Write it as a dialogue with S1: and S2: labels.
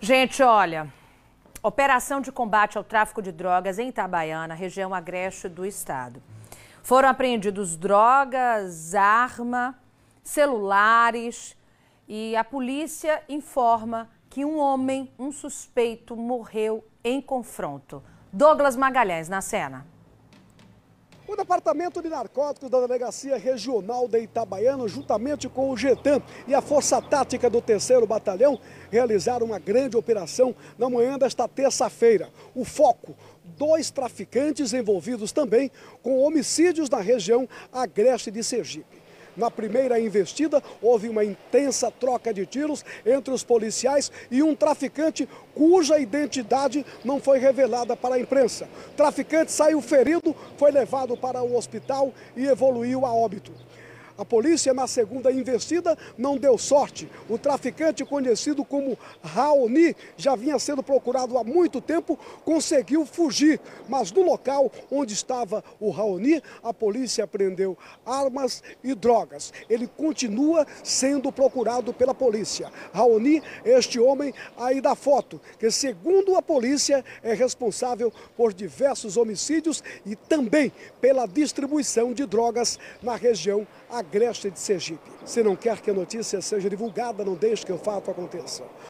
S1: Gente, olha, operação de combate ao tráfico de drogas em Itabaiana, região agreste do estado. Foram apreendidos drogas, arma, celulares e a polícia informa que um homem, um suspeito, morreu em confronto. Douglas Magalhães na cena.
S2: O Departamento de Narcóticos da Delegacia Regional de Itabaiana, juntamente com o GETAM e a Força Tática do 3 Batalhão, realizaram uma grande operação na manhã desta terça-feira. O foco, dois traficantes envolvidos também com homicídios na região agreste de Sergipe. Na primeira investida, houve uma intensa troca de tiros entre os policiais e um traficante cuja identidade não foi revelada para a imprensa. O traficante saiu ferido, foi levado para o hospital e evoluiu a óbito. A polícia, na segunda investida, não deu sorte. O traficante, conhecido como Raoni, já vinha sendo procurado há muito tempo, conseguiu fugir. Mas no local onde estava o Raoni, a polícia prendeu armas e drogas. Ele continua sendo procurado pela polícia. Raoni, este homem aí da foto, que segundo a polícia é responsável por diversos homicídios e também pela distribuição de drogas na região agrícola agreste de Sergipe. Se não quer que a notícia seja divulgada, não deixe que o fato aconteça.